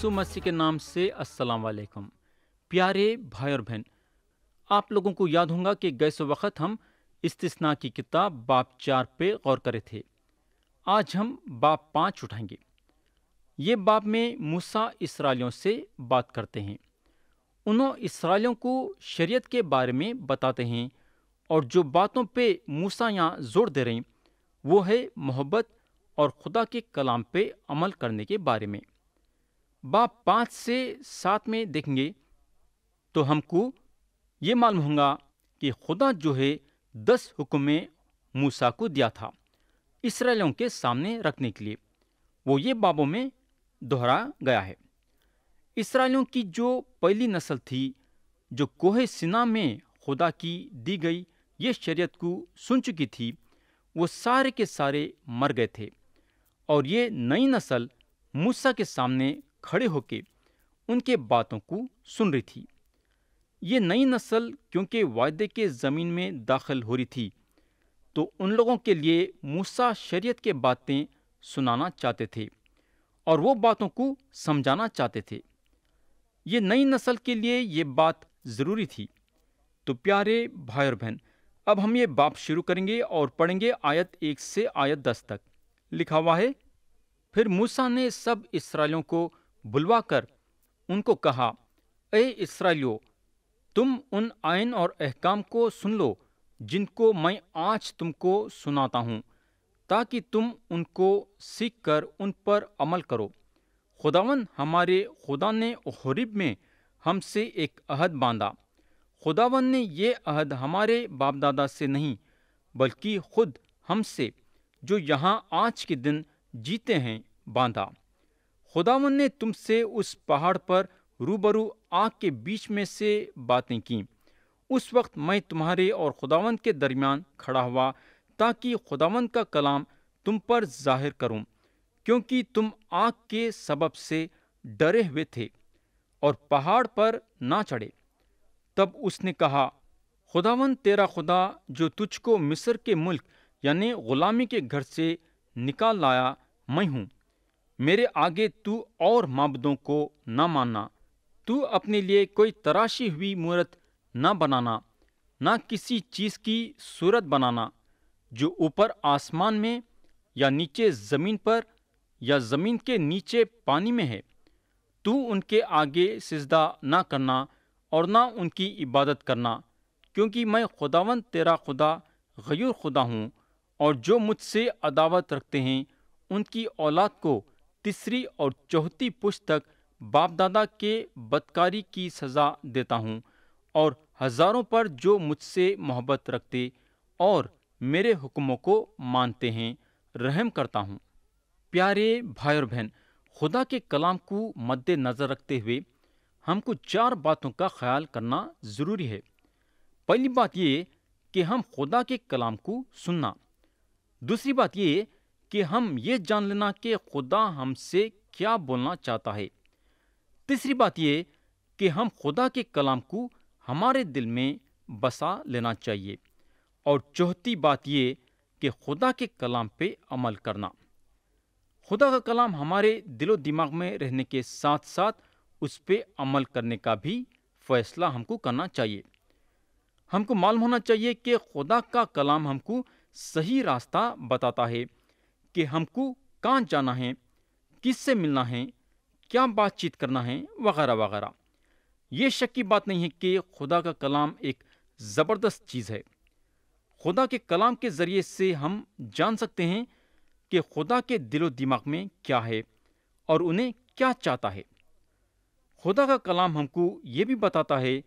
यीशु मसीह के नाम से अस्सलाम वालेकुम प्यारे भाई और बहन आप लोगों को याद होगा कि गैस वक्त हम इस्तना की किताब बाप चार पे गौर करे थे आज हम बाप पाँच उठाएंगे ये बाप में मूसा इसराइलियों से बात करते हैं उन्हों इसराइलियों को शरीयत के बारे में बताते हैं और जो बातों पे मूसा यहाँ जोर दे रहे हैं वो है मोहब्बत और खुदा के कलाम पे अमल करने के बारे में बाप पाँच से सात में देखेंगे तो हमको ये मालूम होगा कि खुदा जो है दस हुक्म मूसा को दिया था इसराइलों के सामने रखने के लिए वो ये बाबों में दोहरा गया है इसराइलों की जो पहली नस्ल थी जो कोहे सिना में खुदा की दी गई ये शरीयत को सुन चुकी थी वो सारे के सारे मर गए थे और ये नई नस्ल मूसा के सामने खड़े होकर उनके बातों को सुन रही थी ये नई नस्ल क्योंकि वायदे के ज़मीन में दाखिल हो रही थी तो उन लोगों के लिए मूसा शरीयत के बातें सुनाना चाहते थे और वो बातों को समझाना चाहते थे ये नई नस्ल के लिए ये बात ज़रूरी थी तो प्यारे भाई और बहन अब हम ये बाप शुरू करेंगे और पढ़ेंगे आयत एक से आयत दस तक लिखा हुआ है फिर मूसा ने सब इसराइलों को बुलवाकर उनको कहा ए इसराइलो तुम उन आयन और अहकाम को सुन लो जिनको मैं आज तुमको सुनाता हूँ ताकि तुम उनको सीख कर उन पर अमल करो खुदावन हमारे खुदा ने हरिब में हमसे एक अहद बांधा खुदावन ने ये अहद हमारे बाप दादा से नहीं बल्कि खुद हमसे जो यहाँ आज के दिन जीते हैं बांधा खुदावन ने तुमसे उस पहाड़ पर रूबरू आग के बीच में से बातें की उस वक्त मैं तुम्हारे और खुदावन के दरमियान खड़ा हुआ ताकि खुदावन का कलाम तुम पर जाहिर करूं क्योंकि तुम आग के सबब से डरे हुए थे और पहाड़ पर ना चढ़े तब उसने कहा खुदावन तेरा खुदा जो तुझको मिस्र के मुल्क यानी ग़ुलामी के घर से निकाल लाया मैं हूँ मेरे आगे तू और माबदों को न मानना तू अपने लिए कोई तराशी हुई मूर्त न बनाना न किसी चीज़ की सूरत बनाना जो ऊपर आसमान में या नीचे ज़मीन पर या ज़मीन के नीचे पानी में है तू उनके आगे सिजदा ना करना और ना उनकी इबादत करना क्योंकि मैं खुदावन तेरा खुदा गयूर खुदा हूँ और जो मुझसे अदावत रखते हैं उनकी औलाद को तीसरी और चौथी पुस्तक बापदादा के बदकारी की सज़ा देता हूँ और हज़ारों पर जो मुझसे मोहब्बत रखते और मेरे हुक्मों को मानते हैं रहम करता हूँ प्यारे भाई और बहन खुदा के कलाम को मद्देनज़र रखते हुए हमको चार बातों का ख्याल करना ज़रूरी है पहली बात ये कि हम खुदा के कलाम को सुनना दूसरी बात ये कि हम ये जान लेना कि खुदा हमसे क्या बोलना चाहता है तीसरी बात ये कि हम खुदा के कलाम को हमारे दिल में बसा लेना चाहिए और चौथी बात ये कि खुदा के कलाम पे अमल करना खुदा का कलाम हमारे दिलो दिमाग में रहने के साथ साथ उस पर अमल करने का भी फैसला हमको करना चाहिए हमको मालूम होना चाहिए कि खुदा का कलाम हमको सही रास्ता बताता है कि हमको कहाँ जाना है किससे मिलना है क्या बातचीत करना है वगैरह वगैरह ये शक की बात नहीं है कि खुदा का कलाम एक ज़बरदस्त चीज़ है खुदा के कलाम के ज़रिए से हम जान सकते हैं कि खुदा के दिलो दिमाग में क्या है और उन्हें क्या चाहता है खुदा का कलाम हमको ये भी बताता है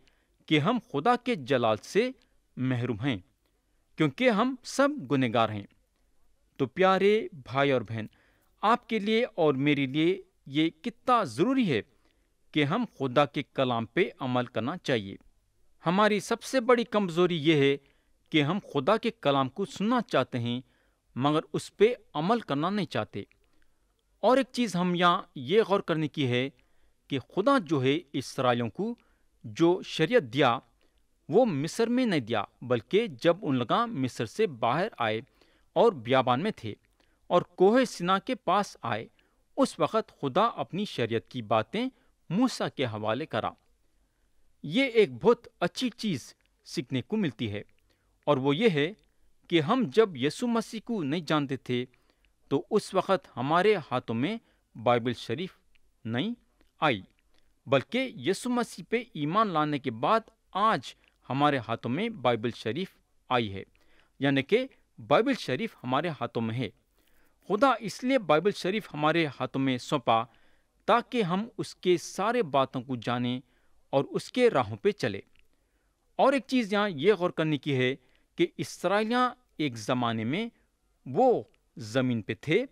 कि हम खुदा के जलाल से महरूम हैं क्योंकि हम सब गुनहगार हैं तो प्यारे भाई और बहन आपके लिए और मेरे लिए ये कितना ज़रूरी है कि हम खुदा के कलाम पे अमल करना चाहिए हमारी सबसे बड़ी कमज़ोरी यह है कि हम खुदा के कलाम को सुनना चाहते हैं मगर उस पर अमल करना नहीं चाहते और एक चीज़ हम यहाँ ये गौर करने की है कि खुदा जो है इसराइलों को जो शरीयत दिया वो मिस्र में नहीं दिया बल्कि जब उन लगा मिस्र से बाहर आए और ब्याबान में थे और कोहे सिना के पास आए उस वक़्त खुदा अपनी शरीयत की बातें मूसा के हवाले करा ये एक बहुत अच्छी चीज़ सीखने को मिलती है और वो ये है कि हम जब यसु मसीह को नहीं जानते थे तो उस वक़्त हमारे हाथों में बाइबल शरीफ नहीं आई बल्कि यसु मसीह पे ईमान लाने के बाद आज हमारे हाथों में बाइबल शरीफ आई है यानी कि बाइबल शरीफ हमारे हाथों में है खुदा इसलिए बाइबल शरीफ हमारे हाथों में सौंपा ताकि हम उसके सारे बातों को जानें और उसके राहों पे चले और एक चीज़ यहाँ ये गौर करने की है कि इसराइलियाँ एक ज़माने में वो ज़मीन पे थे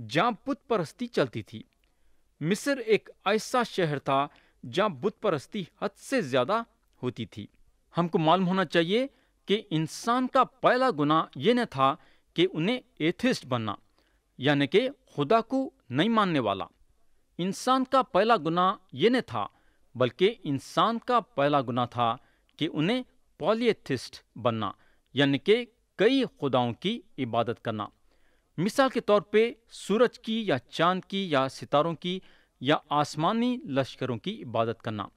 जहाँ बुत परस्ती चलती थी मिस्र एक ऐसा शहर था जहाँ बुत परस्ती हद से ज़्यादा होती थी हमको मालूम होना चाहिए कि इंसान का पहला गुना ये न था कि उन्हें एथिस्ट बनना यानी कि खुदा को नहीं मानने वाला इंसान का पहला गुना ये न था बल्कि इंसान का पहला गुना था कि उन्हें पॉलीथिस्ट बनना यानी कि कई खुदाओं की इबादत करना मिसाल के तौर पे सूरज की या चांद की या सितारों की या आसमानी लश्करों की इबादत करना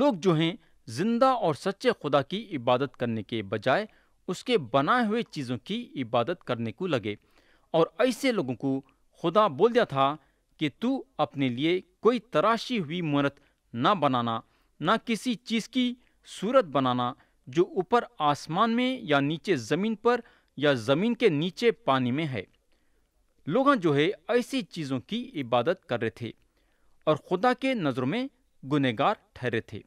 लोग जो हैं जिंदा और सच्चे खुदा की इबादत करने के बजाय उसके बनाए हुए चीज़ों की इबादत करने को लगे और ऐसे लोगों को खुदा बोल दिया था कि तू अपने लिए कोई तराशी हुई मूर्त ना बनाना न किसी चीज़ की सूरत बनाना जो ऊपर आसमान में या नीचे ज़मीन पर या ज़मीन के नीचे पानी में है लोग जो है ऐसी चीज़ों की इबादत कर रहे थे और खुदा के नज़रों में गुनहगार ठहरे थे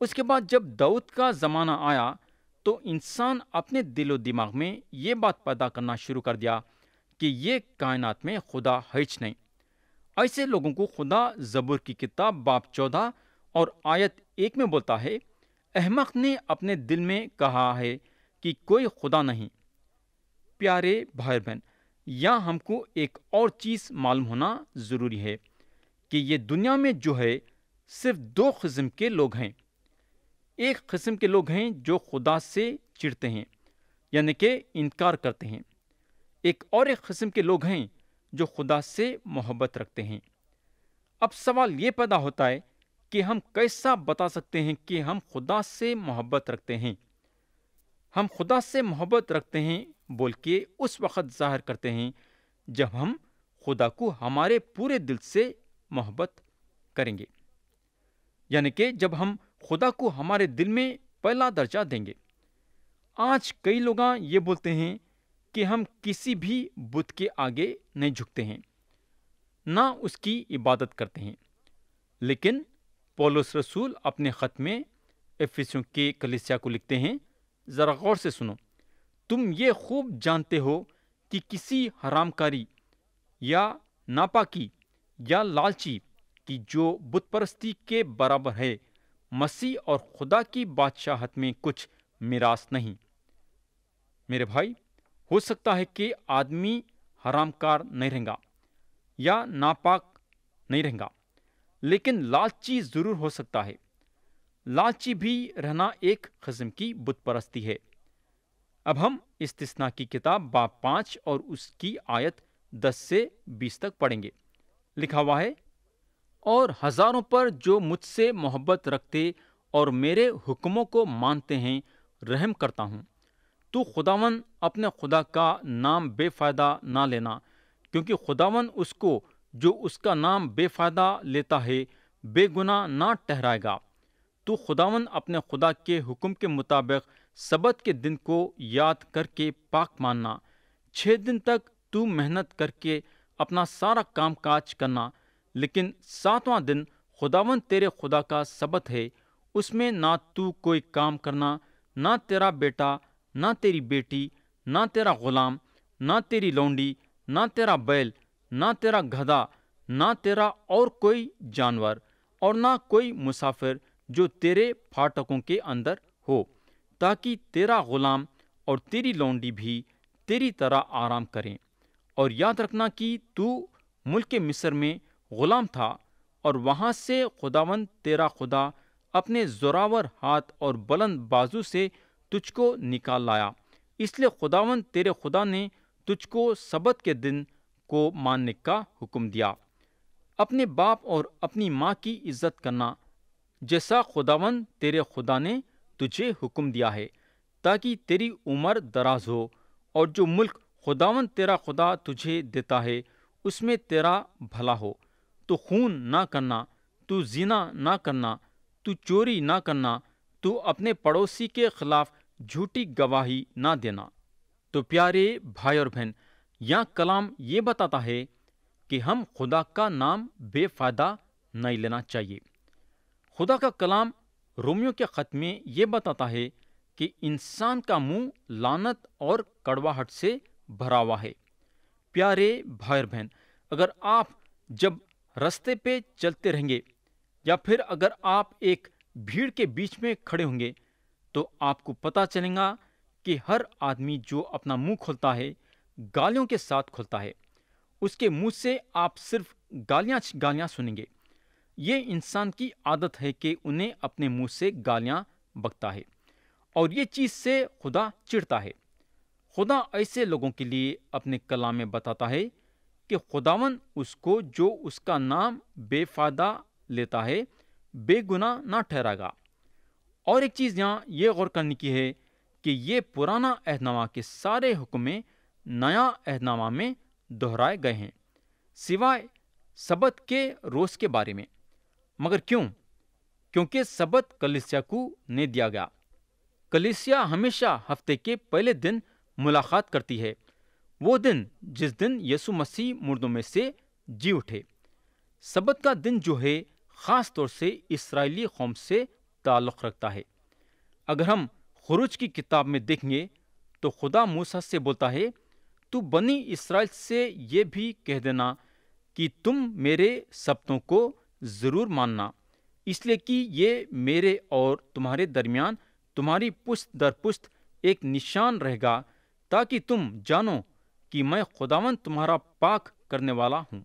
उसके बाद जब दाऊद का ज़माना आया तो इंसान अपने दिलो दिमाग में ये बात पैदा करना शुरू कर दिया कि ये कायनात में खुदा हैच नहीं ऐसे लोगों को खुदा जबूर की किताब बाप चौदह और आयत एक में बोलता है अहमक ने अपने दिल में कहा है कि कोई खुदा नहीं प्यारे भाई बहन या हमको एक और चीज़ मालूम होना ज़रूरी है कि ये दुनिया में जो है सिर्फ दो किस्म के लोग हैं एक कस्म के लोग हैं जो खुदा से चिढ़ते हैं यानी कि इनकार करते हैं एक और एक कस्म के लोग हैं जो खुदा से मोहब्बत रखते हैं अब सवाल ये पैदा होता है कि हम कैसा बता सकते हैं कि हम खुदा से मोहब्बत रखते हैं हम खुदा से मोहब्बत रखते हैं बोल के उस वक़्त जाहिर करते हैं जब हम खुदा को हमारे पूरे दिल से मोहब्बत करेंगे यानी कि जब हम खुदा को हमारे दिल में पहला दर्जा देंगे आज कई लोग ये बोलते हैं कि हम किसी भी बुत के आगे नहीं झुकते हैं ना उसकी इबादत करते हैं लेकिन पोलोस रसूल अपने ख़त में एफिसों के कलिसिया को लिखते हैं ज़रा गौर से सुनो तुम ये खूब जानते हो कि किसी हरामकारी या नापाकी या लालची की जो बुतपरस्ती के बराबर है मसीह और खुदा की बादशाहत में कुछ मिरास नहीं मेरे भाई हो सकता है कि आदमी हरामकार नहीं रहेगा या नापाक नहीं रहेगा लेकिन लालची ज़रूर हो सकता है लालची भी रहना एक कस्म की बुतपरस्ती है अब हम इस तस्ना की किताब बाप पाँच और उसकी आयत दस से बीस तक पढ़ेंगे लिखा हुआ है और हजारों पर जो मुझसे मोहब्बत रखते और मेरे हुक्मों को मानते हैं रहम करता हूँ तू खुदावन अपने खुदा का नाम बेफ़ायदा ना लेना क्योंकि खुदावन उसको जो उसका नाम बेफ़ायदा लेता है बेगुना ना ठहराएगा तू खुदावन अपने खुदा के हुक्म के मुताबिक सबत के दिन को याद करके पाक मानना छः दिन तक तू मेहनत करके अपना सारा काम काज करना लेकिन सातवां दिन खुदावन तेरे खुदा का सबत है उसमें ना तू कोई काम करना ना तेरा बेटा ना तेरी बेटी ना तेरा गुलाम ना तेरी लौंडी ना तेरा बैल ना तेरा गधा ना तेरा और कोई जानवर और ना कोई मुसाफिर जो तेरे फाटकों के अंदर हो ताकि तेरा गुलाम और तेरी लौंडी भी तेरी तरह आराम करें और याद रखना कि तू मुल्क मिस्र में गुलाम था और वहाँ से खुदावंद तेरा खुदा अपने जोरावर हाथ और बुलंद बाजू से तुझको निकाल लाया इसलिए खुदावंद तेरे खुदा ने तुझको सबत के दिन को मानने का हुक्म दिया अपने बाप और अपनी माँ की इज्जत करना जैसा खुदावन तेरे खुदा ने तुझे हुक्म दिया है ताकि तेरी उम्र दराज हो और जो मुल्क खुदावन तेरा खुदा तुझे देता है उसमें तेरा भला हो तू खून ना करना तू जीना ना करना तू चोरी ना करना तू अपने पड़ोसी के खिलाफ झूठी गवाही ना देना तो प्यारे भाई और बहन यह कलाम ये बताता है कि हम खुदा का नाम बेफायदा नहीं लेना चाहिए खुदा का कलाम रोमियो के ख़त में ये बताता है कि इंसान का मुंह लानत और कड़वाहट से भरा हुआ है प्यारे भाई बहन अगर आप जब रास्ते पे चलते रहेंगे या फिर अगर आप एक भीड़ के बीच में खड़े होंगे तो आपको पता चलेगा कि हर आदमी जो अपना मुंह खोलता है गालियों के साथ खोलता है उसके मुंह से आप सिर्फ गालियां गालियां सुनेंगे ये इंसान की आदत है कि उन्हें अपने मुंह से गालियां बकता है और ये चीज़ से खुदा चिढ़ता है खुदा ऐसे लोगों के लिए अपने कला में बताता है कि खुदावन उसको जो उसका नाम बेफायदा लेता है बेगुना ना ठहरागा और एक चीज़ यहाँ ये गौर करने की है कि ये पुराना अहदनामा के सारे हुक्में नया अहदनामा में दोहराए गए हैं सिवाय सबत के रोज़ के बारे में मगर क्यों क्योंकि सबत कलिसिया को ने दिया गया कलिसिया हमेशा हफ्ते के पहले दिन मुलाकात करती है वो दिन जिस दिन यसु मसीह मुर्दों में से जी उठे सबत का दिन जो है ख़ास तौर से इसराइली कौम से ताल्लुक़ रखता है अगर हम खुरुज की किताब में देखेंगे तो खुदा मूसा से बोलता है तू बनी इसराइल से ये भी कह देना कि तुम मेरे सप्तों को ज़रूर मानना इसलिए कि ये मेरे और तुम्हारे दरमियान तुम्हारी पुश्त दर पुश्त एक निशान रहेगा ताकि तुम जानो कि मैं खुदावन तुम्हारा पाक करने वाला हूँ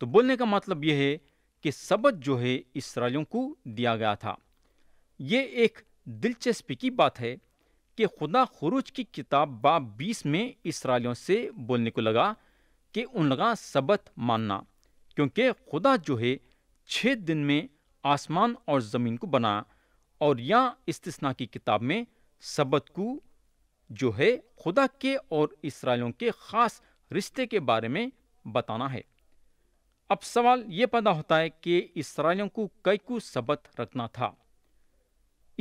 तो बोलने का मतलब यह है कि सबक जो है इसराइलों को दिया गया था ये एक दिलचस्पी की बात है कि खुदा खुरुज की किताब बाब बीस में इसराइलों से बोलने को लगा कि उनका सबत मानना क्योंकि खुदा जो है छः दिन में आसमान और ज़मीन को बनाया और यहाँ इस्तना की किताब में सबत को जो है खुदा के और इसराइलों के ख़ास रिश्ते के बारे में बताना है अब सवाल यह पैदा होता है कि इसराइलों को कैकू सबत रखना था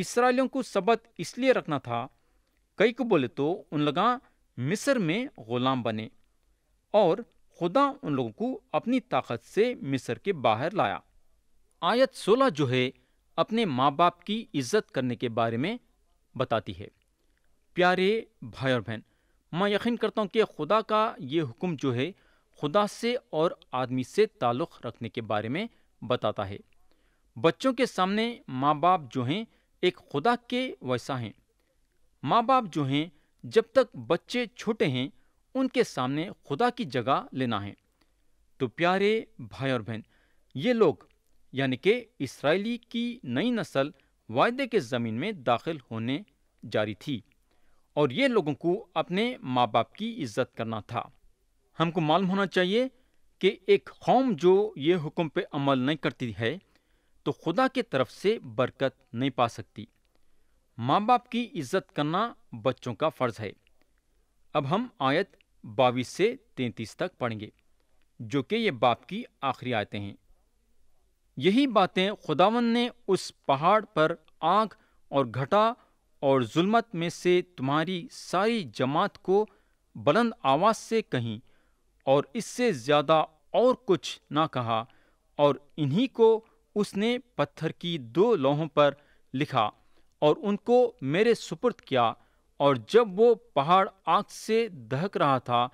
इसराइलों को सबत इसलिए रखना था कई को बोले तो उन लगा मिस्र में ग़ुलाम बने और खुदा उन लोगों को अपनी ताकत से मिस्र के बाहर लाया आयत 16 जो है अपने माँ बाप की इज्जत करने के बारे में बताती है प्यारे भाई और बहन मैं यकीन करता हूँ कि खुदा का ये हुक्म जो है खुदा से और आदमी से ताल्लुक़ रखने के बारे में बताता है बच्चों के सामने माँ बाप जो हैं एक खुदा के वैसा हैं माँ बाप जो हैं जब तक बच्चे छोटे हैं उनके सामने खुदा की जगह लेना है तो प्यारे भाई और बहन ये लोग यानी कि इसराइली की नई नस्ल वायदे के ज़मीन में दाखिल होने जारी थी और ये लोगों को अपने माँ बाप की इज्जत करना था हमको मालूम होना चाहिए कि एक कौम जो ये हुक्म पे अमल नहीं करती है तो खुदा की तरफ से बरकत नहीं पा सकती माँ बाप की इज्जत करना बच्चों का फ़र्ज है अब हम आयत बाईस से तैंतीस तक पढ़ेंगे जो कि ये बाप की आखिरी आयतें हैं यही बातें खुदावन ने उस पहाड़ पर आग और घटा और जुल्मत में से तुम्हारी सारी जमात को बुलंद आवाज से कहीं और इससे ज़्यादा और कुछ ना कहा और इन्हीं को उसने पत्थर की दो लोहों पर लिखा और उनको मेरे सुपुर्द किया और जब वो पहाड़ आग से दहक रहा था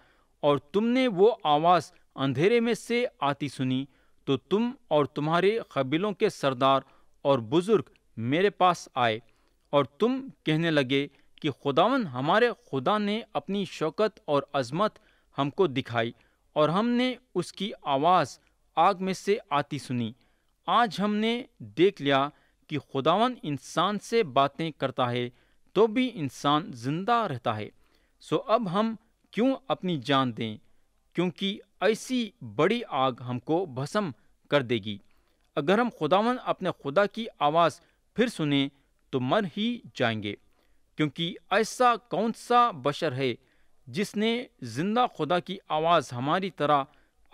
और तुमने वो आवाज़ अंधेरे में से आती सुनी तो तुम और तुम्हारे कबीलों के सरदार और बुज़ुर्ग मेरे पास आए और तुम कहने लगे कि खुदावन हमारे खुदा ने अपनी शौकत और अजमत हमको दिखाई और हमने उसकी आवाज़ आग में से आती सुनी आज हमने देख लिया कि खुदावन इंसान से बातें करता है तो भी इंसान जिंदा रहता है सो अब हम क्यों अपनी जान दें क्योंकि ऐसी बड़ी आग हमको भस्म कर देगी अगर हम खुदावन अपने खुदा की आवाज़ फिर सुने तो मर ही जाएंगे क्योंकि ऐसा कौन सा बशर है जिसने जिंदा खुदा की आवाज़ हमारी तरह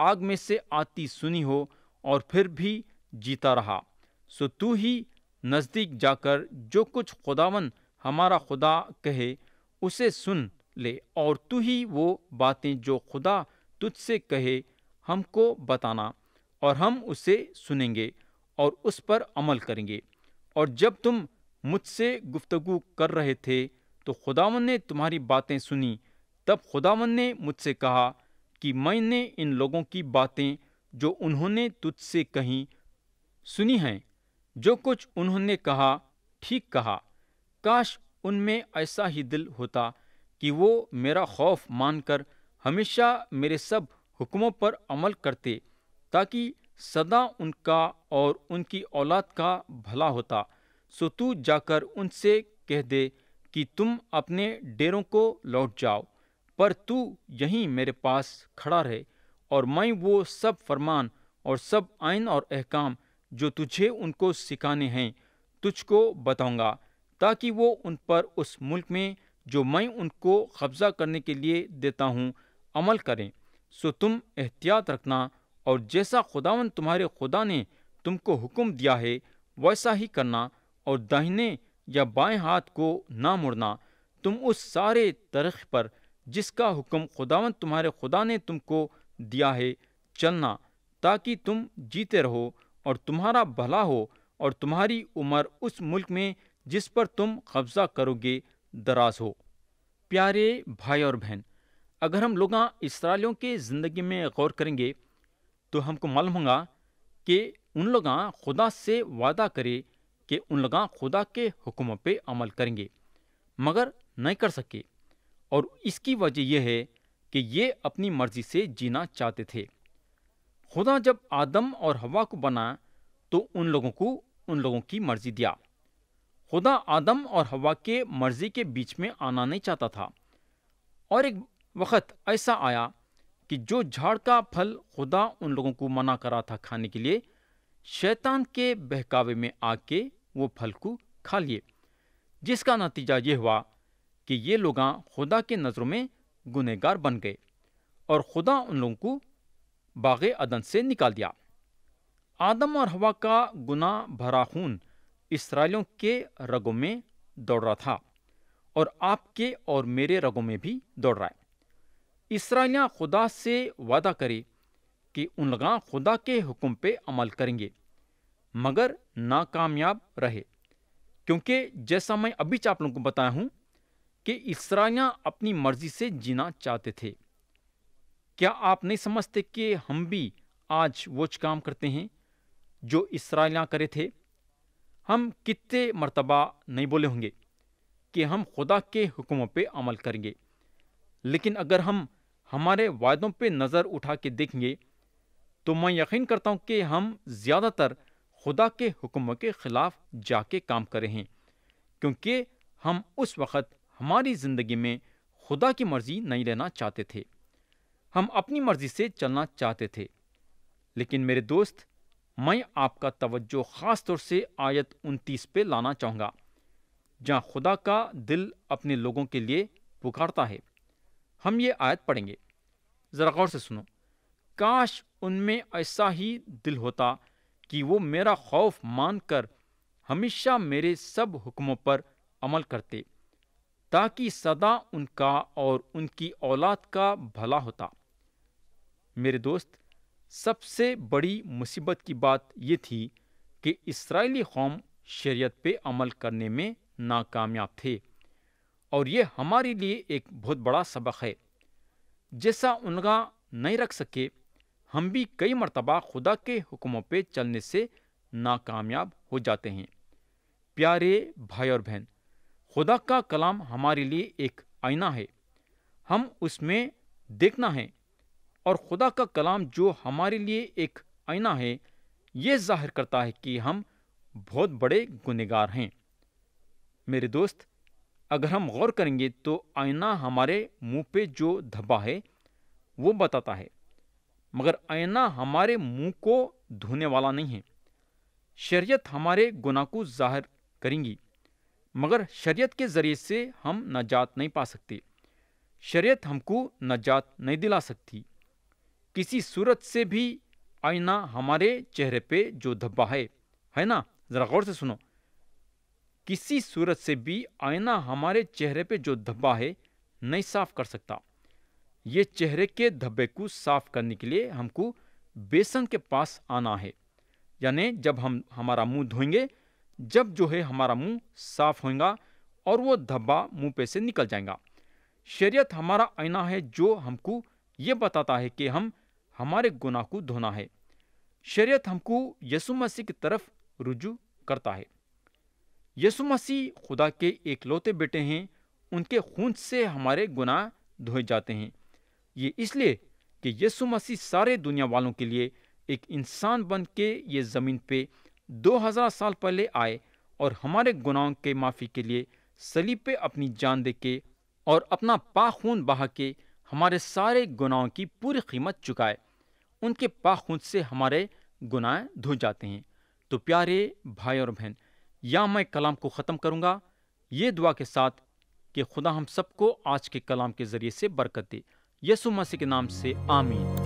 आग में से आती सुनी हो और फिर भी जीता रहा सो तू ही नज़दीक जाकर जो कुछ खुदावन हमारा खुदा कहे उसे सुन ले और तू ही वो बातें जो खुदा तुझसे कहे हमको बताना और हम उसे सुनेंगे और उस पर अमल करेंगे और जब तुम मुझसे गुफ्तगु कर रहे थे तो खुदावन ने तुम्हारी बातें सुनी तब खुदावन ने मुझसे कहा कि मैंने इन लोगों की बातें जो उन्होंने तुझसे कहीं सुनी हैं जो कुछ उन्होंने कहा ठीक कहा काश उनमें ऐसा ही दिल होता कि वो मेरा खौफ मानकर हमेशा मेरे सब हुक्मों पर अमल करते ताकि सदा उनका और उनकी औलाद का भला होता सो तू जाकर उनसे कह दे कि तुम अपने डेरों को लौट जाओ पर तू यहीं मेरे पास खड़ा रहे और मैं वो सब फरमान और सब आयन और अहकाम जो तुझे उनको सिखाने हैं तुझको बताऊंगा ताकि वो उन पर उस मुल्क में जो मैं उनको कब्ज़ा करने के लिए देता हूँ अमल करें सो तुम एहतियात रखना और जैसा खुदावन तुम्हारे खुदा ने तुमको हुक्म दिया है वैसा ही करना और दाहिने या बाएं हाथ को ना मुड़ना तुम उस सारे तरख पर जिसका हुक्म खुदावन तुम्हारे खुदा ने तुमको दिया है चलना ताकि तुम जीते रहो और तुम्हारा भला हो और तुम्हारी उम्र उस मुल्क में जिस पर तुम कब्जा करोगे दराज हो प्यारे भाई और बहन अगर हम लोग इसराइलों के ज़िंदगी में गौर करेंगे तो हमको मालूम होगा कि उन लोग खुदा से वादा करें कि उन लगा खुदा के हुक्म पे अमल करेंगे मगर नहीं कर सके और इसकी वजह यह है कि ये अपनी मर्जी से जीना चाहते थे खुदा जब आदम और हवा को बना तो उन लोगों को उन लोगों की मर्जी दिया खुदा आदम और हवा के मर्जी के बीच में आना नहीं चाहता था और एक वक़्त ऐसा आया कि जो झाड़ का फल खुदा उन लोगों को मना करा था खाने के लिए शैतान के बहकावे में आके वो फल को खा लिए जिसका नतीजा ये हुआ कि ये लोग खुदा के नज़रों में गुनहगार बन गए और खुदा उन लोगों को बाग अदन से निकाल दिया आदम और हवा का गुना भरा खून इसराइलों के रगों में दौड़ रहा था और आपके और मेरे रगों में भी दौड़ रहा है इसराइलियाँ खुदा से वादा करें कि उन लगा खुदा के हुक्म पे अमल करेंगे मगर नाकामयाब रहे क्योंकि जैसा मैं अभी आप लोगों को बताया हूँ कि इसराइया अपनी मर्जी से जीना चाहते थे क्या आप नहीं समझते कि हम भी आज वो काम करते हैं जो इसराइलियाँ करे थे हम कितने मरतबा नहीं बोले होंगे कि हम खुदा के हुक्मों पे अमल करेंगे लेकिन अगर हम हमारे वायदों पे नज़र उठा के देखेंगे तो मैं यकीन करता हूँ कि हम ज़्यादातर खुदा के हुक्म के ख़िलाफ़ जाके काम करें हैं क्योंकि हम उस वक़्त हमारी ज़िंदगी में खुदा की मर्ज़ी नहीं रहना चाहते थे हम अपनी मर्ज़ी से चलना चाहते थे लेकिन मेरे दोस्त मैं आपका तवज्जो ख़ास तौर से आयत उनतीस पे लाना चाहूँगा जहाँ खुदा का दिल अपने लोगों के लिए पुकारता है हम ये आयत पढ़ेंगे ज़रा गौर से सुनो काश उनमें ऐसा ही दिल होता कि वो मेरा खौफ मानकर हमेशा मेरे सब हुक्मों पर अमल करते ताकि सदा उनका और उनकी औलाद का भला होता मेरे दोस्त सबसे बड़ी मुसीबत की बात ये थी कि इसराइली कौम शरीयत पे अमल करने में नाकामयाब थे और ये हमारे लिए एक बहुत बड़ा सबक है जैसा उनका नहीं रख सके हम भी कई मरतबा खुदा के हुक्मों पे चलने से नाकामयाब हो जाते हैं प्यारे भाई और बहन खुदा का कलाम हमारे लिए एक आईना है हम उसमें देखना है और खुदा का कलाम जो हमारे लिए एक आईना है ये जाहिर करता है कि हम बहुत बड़े गुनहगार हैं मेरे दोस्त अगर हम गौर करेंगे तो आईना हमारे मुंह पे जो धब्बा है वो बताता है मगर आयना हमारे मुंह को धोने वाला नहीं है शरीयत हमारे गुना को जाहिर करेंगी मगर शरीयत के ज़रिए से हम नजात नहीं पा सकते शरीयत हमको नजात नहीं दिला सकती किसी सूरत से भी आईना हमारे चेहरे पे जो धब्बा है है ना ज़रा गौर से सुनो किसी सूरत से भी आईना हमारे चेहरे पे जो धब्बा है नहीं साफ़ कर सकता ये चेहरे के धब्बे को साफ करने के लिए हमको बेसन के पास आना है यानी जब हम हमारा मुंह धोएंगे जब जो है हमारा मुंह साफ होएगा और वो धब्बा मुंह पे से निकल जाएगा शरीयत हमारा आईना है जो हमको ये बताता है कि हम हमारे गुनाह को धोना है शरीयत हमको यसु मसीह की तरफ रुजू करता है यसु मसीह खुदा के एकलौते बेटे हैं उनके खून से हमारे गुनाह धोए जाते हैं ये इसलिए कि यीशु मसीह सारे दुनिया वालों के लिए एक इंसान बन के ये ज़मीन पे 2000 साल पहले आए और हमारे गुनाहों के माफ़ी के लिए सलीब पे अपनी जान दे के और अपना पाखून बहा के हमारे सारे गुनाहों की पूरी कीमत चुकाए उनके पाखून से हमारे गुनाह धो जाते हैं तो प्यारे भाई और बहन या मैं कलाम को ख़त्म करूँगा ये दुआ के साथ कि खुदा हम सबको आज के कलाम के ज़रिए से बरकत दे यसु मसीह के नाम से आमीन